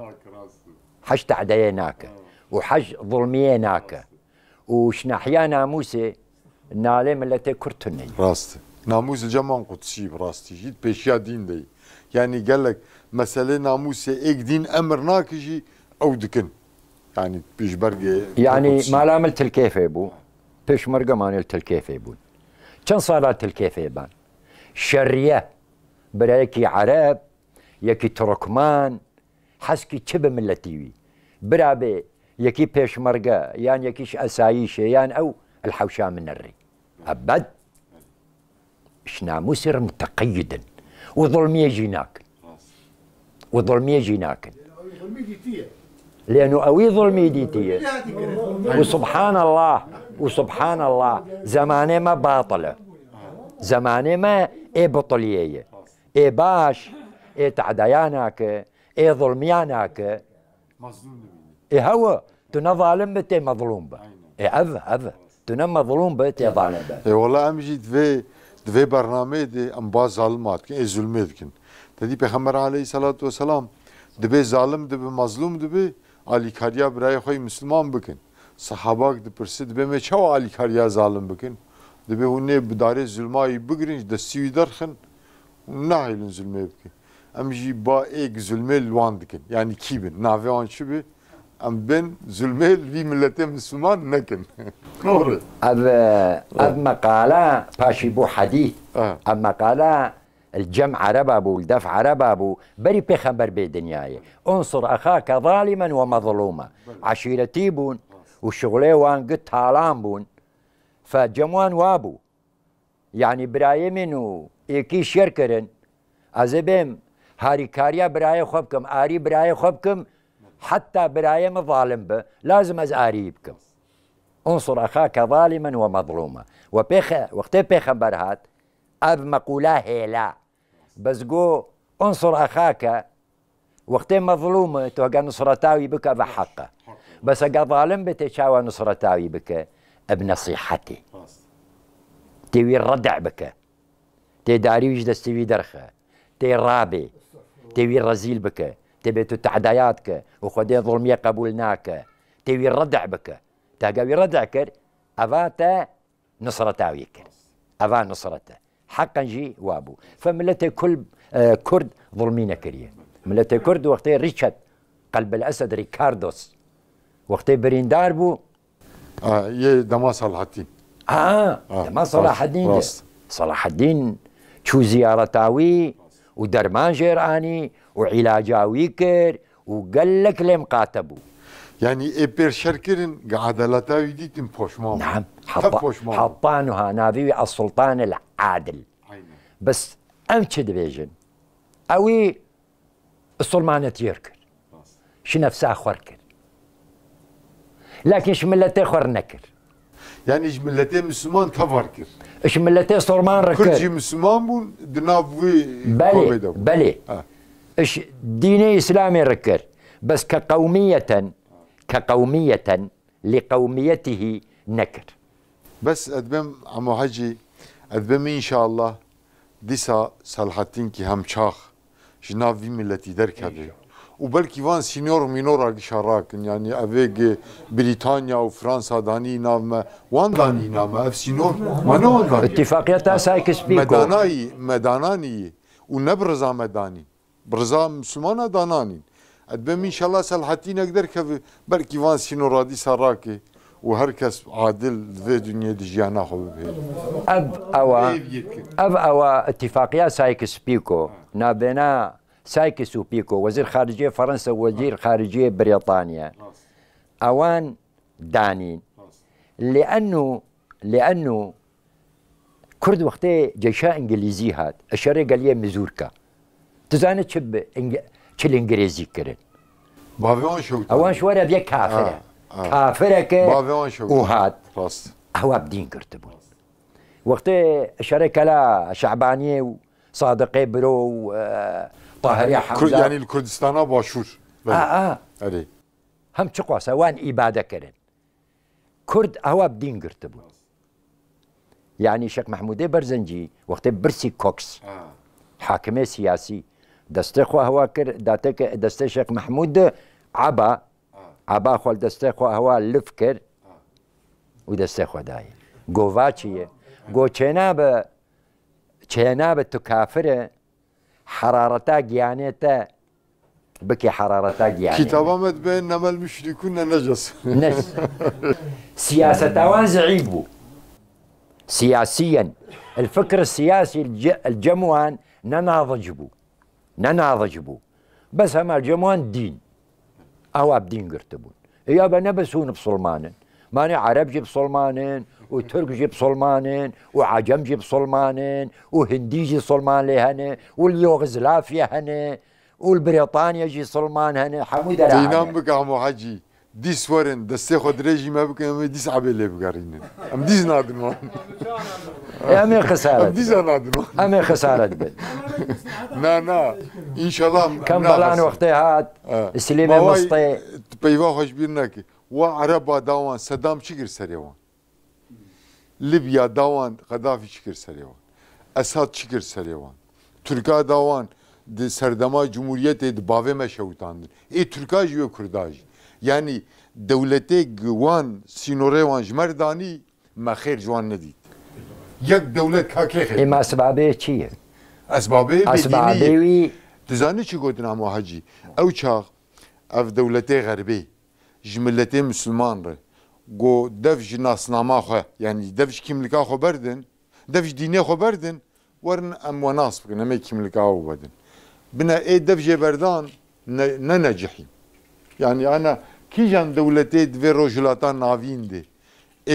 حشت عدايناك وحج ظلمية وشنا حيا ناموسي نالي ملتي كرتوني راستي ناموس جمان قدسي براستي جيت بشيا دين دي يعني قال لك مسألة ناموسة ايك دين امر جي او دكن يعني بيش برقي يعني ما لا ملت الكيف ابو بيش مرقى ما نلت الكيف ابو كان صالات الكيف يبان شرية برايكي عرب يكي تركمان حسكي تشبه ملتيوي برابي بيش پێشمەرگە يان يكيش أسايشة يان أو الحوشا من الري أبد شنا مسر متقيدا وظلمية جيناك وظلمية جيناك لأنه أوي ظلمي ديتية وسبحان الله وسبحان الله زمانه ما باطلة زمانه ما إيه بطلية إيه باش إيه تعدياناك إيه ظلمياناك مظلوم هو تنظالم تي مظلوم به هذا هذا تنما ظلوم به تي ظالم به والله امجي دفي دفي برنامج دي امبا ظالمات كن ظلمت كن تدي پیغمبر علیه الصلاه والسلام دبي ظالم دبي مظلوم دبي علی کاریا برای خو مسلمان بکن صحابه د پرسید به می چا علی کاریا ظالم بکن دبي هونه بدار ظلمای بگرین د سیو درخن نه هیلن ظلمه بکن امجي با ایک ظلمه لوان دکن یعنی کیبن ناوی آن چی بی ام بن زلميل في ملتين مسلمان نكن هذا هذا مقاله باشي بو حديث آه. مقاله الجمع عربة بو الدفع ربابو بو بري بيخمبر بي دنياي انصر اخاك ظالما ومظلوما عشيرتي بون وشغلي وان قد تالان بون فجموان وابو يعني براي منو ايكي شركرن ازبيم هاري كاريا براي خبكم اري براي خبكم حتى براية مظالم به لازم از قريبكم انصر اخاك ظالما ومظلوما وبيخ وقت بيخبر هات اب مقوله هي لا بس جو انصر اخاك وقت مظلوم تهقى نصرتاوي بك بحقه بس اقا ظالم بتشاوى نصرتاوي بك بنصيحتي تيوي الردع بك تي داري وجد استوي درخه تي رابي تيوي الرزيل بك تبي تعداياتك وخدين ظلمية قبولناك تبي الردع بك تقوي ردعك أفاتا نصرتا ويك أفا نصرتا حقا جي وابو فملتي كل آه، كرد ظلمينا كريه ملتي كرد وقتي ريتشارد قلب الأسد ريكاردوس وقتي بريندار بو آه يه دما صلاح الدين آه, آه دما صلاح الدين صلاح الدين شو زيارة تاوي ودرمان جيراني وعلاجا ويكر وقال لك لم قاتبوا يعني إبر شركرن عدالتا ويديتم بوشمان نعم حطانها نافي السلطان العادل أيوة. بس ام دبيجن اوي السلمانة يركر شي نفسها خوركر لكن شملتي خور نكر يعني شملتي مسلمان كفركر شملتي سلمان ركر كل شي مسلمان بون دنافوي بلي بلي آه. اش ديني اسلامي ركر بس كقوميه كقوميه لقوميته نكر بس ادبم عمو حجي ادبم ان شاء الله ديسا صلاح الدين كي هم شاخ جناب في ملتي درك هذه وبلكي وان سينيور مينور شراك يعني افيك بريطانيا وفرنسا داني نام وان داني نام اف سينيور ما نون داني اتفاقيه تاع سايكس بيكو مداناي مداناني ونبرز مداني برزا مسلمان دانانين ادبم ان شاء الله صلاحتي نقدر كف بركي وان سينو رادي سراكي وهركس عادل في دنيا دجيانا خو اب اوا اب اوا اتفاقيه سايكس بيكو نابنا سايكس وبيكو وزير خارجيه فرنسا وزير خارجيه بريطانيا اوان دانين لانه لانه كرد وقتها جيشا انجليزي هاد الشرق قال لي مزوركا دزانه چه به انگ... چه انگریزی کرد باوی آن شو کرد آن شو را بیه کافره آه. آه. کافره که باوی آن شو او هاد وقت اشاره کلا شعبانی و برو و آه، طاهری حمزه يعني الکردستان ها باشور آه آه علی. هم چه قواسه وان ایباده کرد کرد او اب دین کرده بود یعنی شک وقت برسي كوكس آه. حاکمه سياسي دەستی هوا كر داتك دەستی محمود عبا عبا خۆل دەستی هوا لف كر و دەستی خۆدایی گۆڤ چیە گۆچێنا بە چێنا بە تو بكي حرارتك يعني تمامت بين نما المشركون نجس نجس سياسة توان زعيبو سياسيا الفكر السياسي الجموان نناضجبو نناضج بو بس هما جەموان دین ئەوا دين قرتبون يابا نبسون نەبەسون ماني عرب جيب بسڵمانن و جيب بسڵمانن و جيب بسڵمانن و هندیجی سڵمان لهنا هەنێ و والبريطانيا هەنێ و هنا حمود هەنێ دينام دەینام بگام و دیس ورن دسته خود رژیم بکنم دیس عبله بگرینن ام دیس نادمان همه خسارت ام دیس نادمان همه خسارت بید نه نه انشالله کم بلان وقتی هات سلیم مصطی پیوا خوش بیر نکی و عربا داوان صدام چی گر سریوان لیبیا داوان قذافی چی گر سریوان اساد چی گر سریوان ترکا داوان د سردما جمهوریت د باوې مشوتاندن ای ترکا جو کرداج یعنی دەولەتێک گووان سینۆڕێوان ژمەر دانی مەخێر جوان نەدیت یەک دەولەت کاکێخ ئێمە سبابەیە چییە؟ ئەسبابێوی دزانی چی گوتنامە حەجی ئەو چاق ئەف دەولەتێ غەربەی ژملەتێ مسلمان ڕێ گۆ دەف ji ناسناماخوا یعنی دەفش کیملیکا خۆ بەردن دەفش دینێ خۆ بەردن وەرن ئەم وە ناس بکەن ئەمە کیملیکا و بەدن بنە ئێ دەفژێ بەردان نەنەجحیم یعنی ئەە Kîjan dewletê divê rojhilata navîn de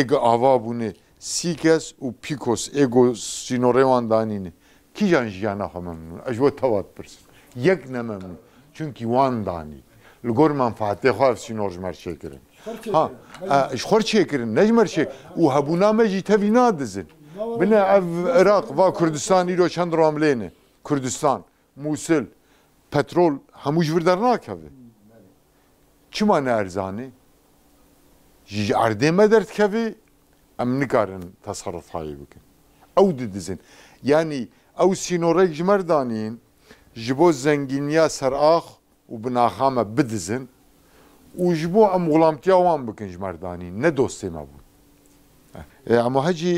êga avabûnê sî kes û pîkos êgo sînorê wan danîne kîjan jiyana xwe memnûn ez ji bo tewat pirsin yek ne memnûn çunkî wan danî li gor menfaetê xwe ev sînor ji mer çêkirin ha ji xwer çêkirin ne ji mer çêk û hebûna me jî tevî nadizin bine ev iraq va kurdistan îro çend ramlêne kurdistan musil petrol hemû ji vir dernakeve چما نه ارزانه جي عرضه ما درت كفي ام نكارن تصرف هاي بكن او ددزن يعني او سينوريك جمردانين جبو زنگينيا سر اخ وبناخامه بدزن وجبو ام غلامتيا وان بكن جمردانين نه دوستي ما بود اما هجي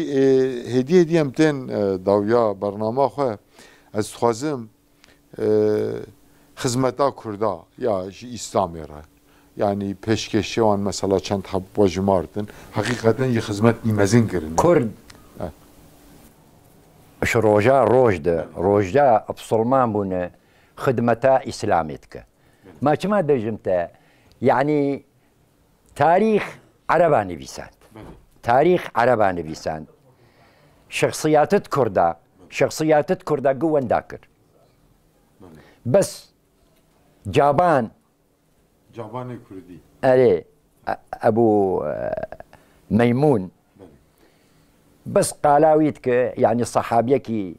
هدي هدي امتن داويا برنامه خو از خوازم خدمتا کردا یا جی اسلامی را yani peşkeşi مثلا چند حب habbacı mardın. حقیقتا یه hizmet نیمزین girin. کرد اه. اش روجا روجد روجا ابسلمان بونه اسلامیت إسلامتك ما كما دجمت يعني تاريخ عرباني نبيسان تاريخ عرباني نبيسان شخصياتت كردا شخصياتت كردا قوان داكر بس جابان جعبان الكردي أري أبو ميمون بس قالاويتك يعني الصحابية كي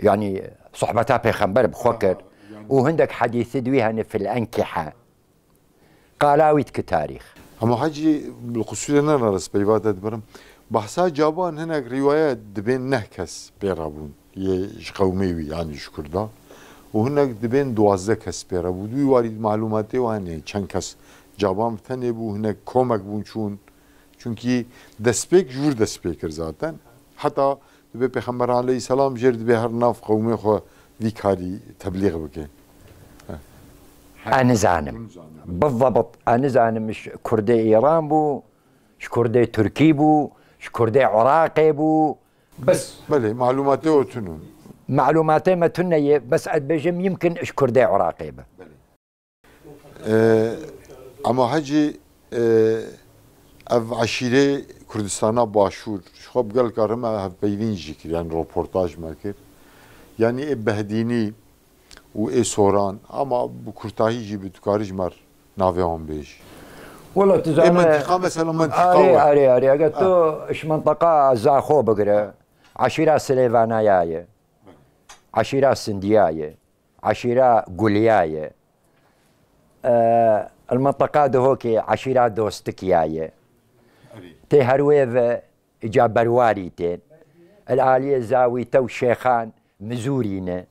يعني صحبتها بيخنبر بخوكر آه، يعني وهندك حديث دويها في الأنكحة قالاويتك تاريخ هم حجي بالخصوص أنا رأس بيبادة برم بحثا جابان هناك روايات دبين نهكس بيرابون يش قوميوي يعني شكر ده وهناك دبين دوازده کس پیره بود دوی وارد معلوماتی وانه چند کس جواب تنه بود هناك کمک بون چون چونکی دسپیک جور دسپیکر زاتن حتی دبی پیغمبر علیه السلام جرد به هر ناف قومه خو دی کاری تبلیغ بکن انزانم بالضبط انزانم مش کرده ایران بو مش کرده ترکی بو مش کرده عراقی بو بس بله معلوماتی اوتنون معلوماتي ما تنية بس أتبجم يمكن أشكر دي عراقي أه أما هجي أه، أف عشيري كردستانا باشور شخب قال كارما هف بيوين جيكر يعني روبورتاج ماكر يعني إب بهديني و إي سوران أما بكرتاهي جي بتكاريج مار نافي هون بيج والله تزعم إيه منطقة مثلا منطقة أري أري أري أقول آه. تو إش منطقة زاخو بقرة عشيرة سليفانا ياي عشيرة سندياية عشيرة قولياية آه المنطقة هوكي عشيرة دوستكياية تي هرويف جابرواري تين الآلية زاوي تو شيخان مزورينا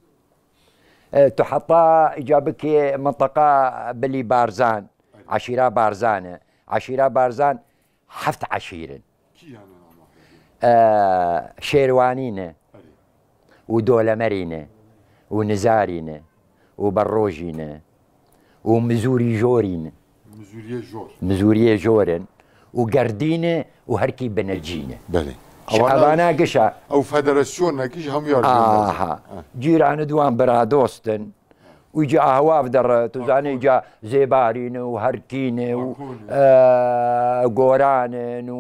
آه تحطى جابك منطقة بلي بارزان عشيرة بارزانة عشيرة بارزان حفت عشيرن آه شيروانينه ودۆلەمەرینێ و نزارینێ و بەڕۆژینە و مزوری ژۆرین مزوریە ژۆرن و گردینه و هەرکی بله. او ئەوانە گشە ئەو فەدەرسیۆنەکیش هەموو گیرانە دوان براداستن ويجي اهواف در توزاني جا زيبارين وهركين وقوران آه،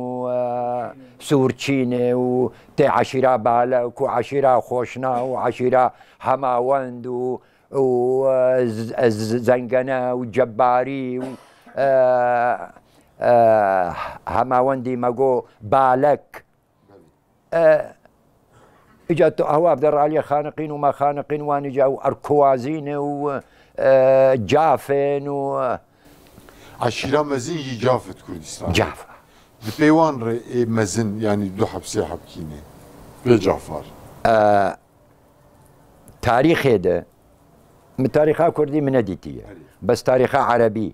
وسورتشين آه، وتي عشيرة بالك وعشيرة خوشنا وعشيرة هماوند وزنقنا وجباري هماوندي ماجو بالك آه اجت اهواب ذراليه خانقين وما خانقين واني اركوازين اركوازينه جافين و عشيرة مزن جافة كردستان جافة بيوان مزن يعني دو حبسي حبكينه بجعفر آه تاريخ هذا من تاريخها كردي من اديتية بس تاريخها عربي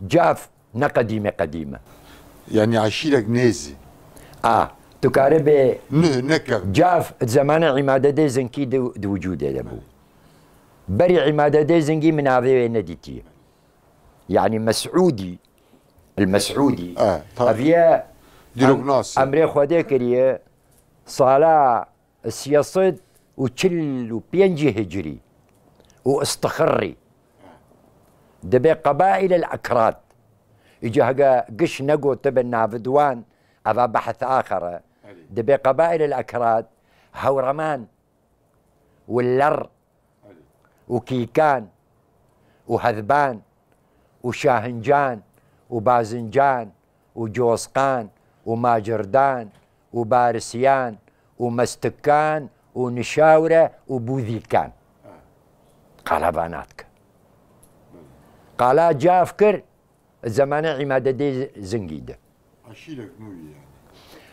جاف نقديمة قديمة يعني عشيرة جنيزي اه تكاره به نه جاف زمان عماده دي زنكي دو, دو وجوده لبو بري عماده دي زنكي من هذه نديتي يعني مسعودي المسعودي اه طبعا ديروك ناس امري خدي كريه صاله سياسات وكل وبينجي هجري واستخري دبي قبائل الاكراد اجا هكا قش نقو تبن نافدوان هذا بحث اخر دبي قبائل الأكراد هورمان واللر وكيكان وهذبان وشاهنجان وبازنجان وجوسقان وماجردان وبارسيان ومستكان ونشاورة وبوذيكان آه. قال بناتك قال جافكر زمان عمادة دي زنقيده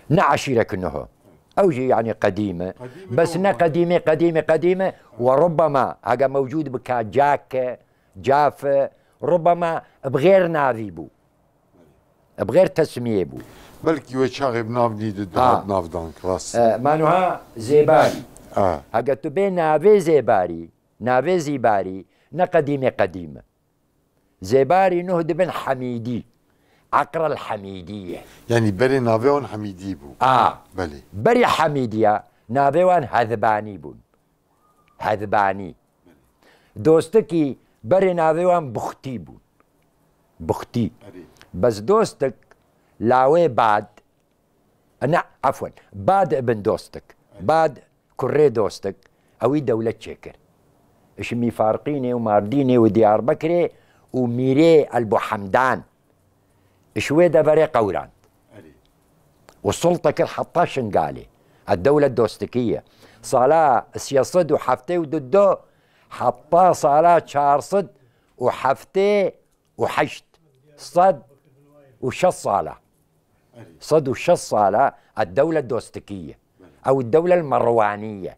نعشيرة كنه أو شيء يعني قديمة, قديمة بس نا قديمة قديمة قديمة وربما هذا موجود بكا جاكة جافة ربما بغير ناذيبو بغير تسمية بو بلكي وشاغي بنافني آه. دهات آه. دان كلاس آه مانوها زيباري آه هكا تبين نافي زيباري نافي زيباري نا قديمة قديمة زيباري نهد بن حميدي عقرة الحميدية يعني بري نافيون حميدي بو آه بلي بري حميدية نافيون هذباني بون هذباني دوستكي بري نافيون بختي بون بختي بس دوستك لاوي بعد أنا عفوا بعد ابن دوستك بعد كري دوستك أوي دولة شكر اشمي فارقيني ومارديني وديار بكري وميري ألبو حمدان شويدا بري قوران والسلطة كل حطاش شنقالي الدولة الدوستكية صلاة سيصد وحفتي وددو حطا صلاة شارصد وحفتي وحشت صد وش الصالة صد وش الصالة الدولة الدوستكية أو الدولة المروانية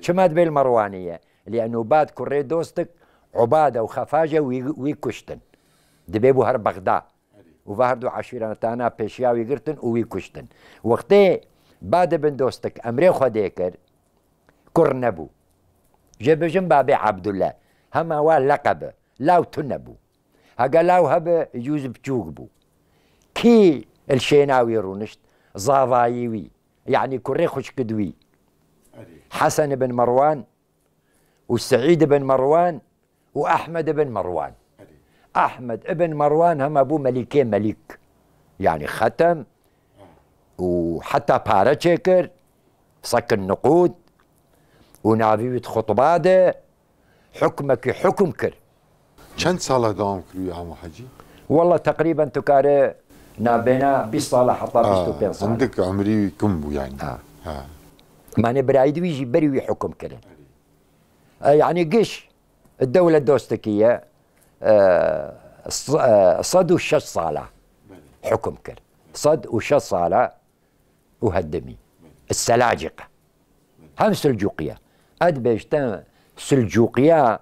شما تبي المروانية لأنه بعد كوري دوستك عبادة وخفاجة ويكشتن دبيبو هر بغداد و بە هەردوو عشیرانتانە پێشیاوی گرتن ووی کوشتن وەختێ با دەبن دۆستک ئەمرێ خۆدێ کرد کوڕ نەبوو ژێبژم عبدالله عبدولە هەماوا لەقەبە لاو تو نەبوو هەگە لاو هەبە یوز بچووک بوو کی الشێناوی ڕوونشت زاڤاییوی یعنی خوش خوشکدووی حسن بن مروان وسعيد بن مروان واحمد بن مروان أحمد ابن مروان هم أبو ملكي ملك يعني ختم وحتى بارا تشيكر صك النقود ونابيت خطباده حكمك حكم كر چند سال دوام کردی عمو حجي؟ والله تقريبا تو کاره نابینا حتى سال حتی 25 سال عندك عمري كم بو یعنی آه. آه. معنی برای ويجي بری حكم كرن آه يعني قش الدولة الدوستكية آه، آه، صد وشش صالة حكم كان صد وشش صالة وهدمي السلاجقة هم سلجوقية أد بيشتم سلجوقية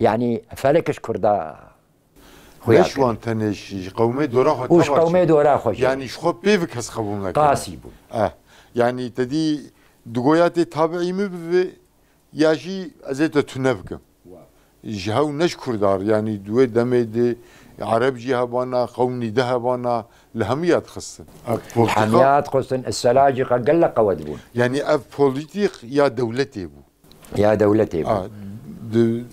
يعني فلكش كردا ليش وان تنش قومي دورا خوش وش قومي دورا خوش يعني شخو بيفك هس قوم لك قاسيبو اه يعني تدي دقوياتي تابعي مبفي ياشي ازيتو تنفكم جهو نش كردار يعني دوي دمي دي عرب جي قومي قومني ده لهميات خصن حميات خصن السلاجقة قل قواد بون يعني اف بوليتيق يا دولتي بو يا دولتي بو آه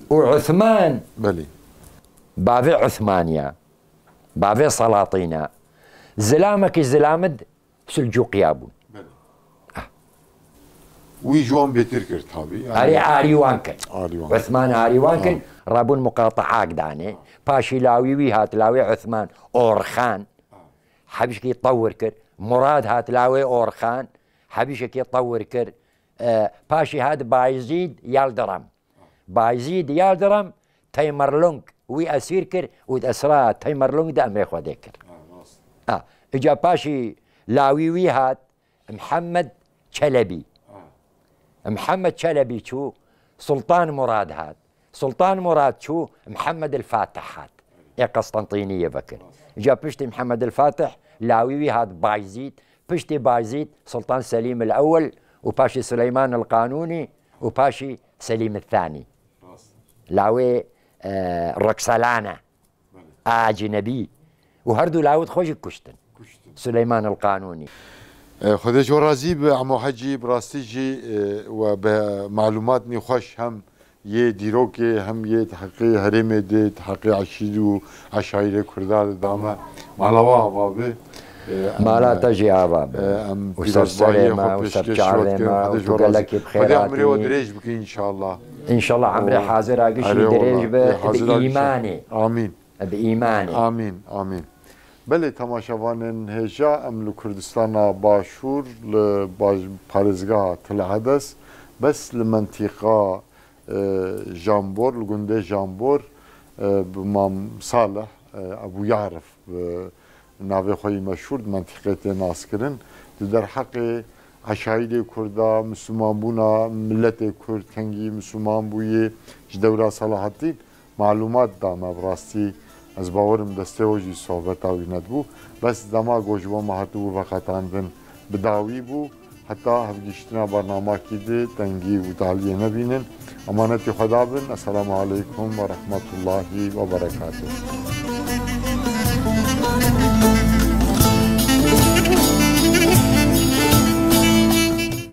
وعثمان بلي بافي عثمانيا بافي سلاطينا زلامك زلامد سلجوقيا بون وي جوان كرت هابي يعني ئاری اري وانكن عثمان ئاریوان کرد آه. ڕبوون مقاتەعاک باشي لاوي وي هات لاوي عثمان اورخان آه. حەبیشکی يطور كر مراد هاتلاوێ ئۆرخان حەبیشێکی تەور کرد آه، باشي هاد بايزيد يالدرم بايزيد يالدرم تيمر لونك وي اسير ئەسیر کرد و ئەسرا تەیمەرلنگ دا ئەمرێ خۆدێ اه اجا باشي لاوي وي هات محمد شلبي محمد شلبي شو سلطان مراد هاد سلطان مراد شو محمد الفاتح هاد يا إيه قسطنطينية بكر جا بشتي محمد الفاتح لاويوي هاد بايزيد بشتي بايزيد سلطان سليم الأول وباشي سليمان القانوني وباشي سليم الثاني لاوي آه ركسلانة آجنبي وهردو لاود خوش كشتن سليمان القانوني خودش و راضی به امو حجی براستی جی و به معلومات نیخوش هم یه دیرو هم یه تحقیق هریم ده تحقیق عشید و عشایر کردار دامه مالاوا عبابه مالا تجی آبابه و سر ما و سر چاره ما و تو بخیراتی خود عمری و دریج بکی انشاءالله انشاءالله عمری حاضر آگشی آره، دریج به ایمانی آمین به ایمانی آمین آمین بله تماشاوان هجا ام لكردستان باشور لبارزگاه تلعدس بس لمنطقة جامبور لقنده جامبور بمام صالح ابو يعرف ناوی خوی مشهور منطقه تی ناس کرن در حق عشایل کردا مسلمان بونا ملت کرد کنگی مسلمان بویی جدورا صلاحتین معلومات دامه براستی از باورم دسته و صحبت بس دما گوش با و وقت بداوی بو حتی هفگیشتنا برنامه کی ده تنگی و تالیه نبینن امانتی خدا بن السلام علیکم و رحمت الله و برکاته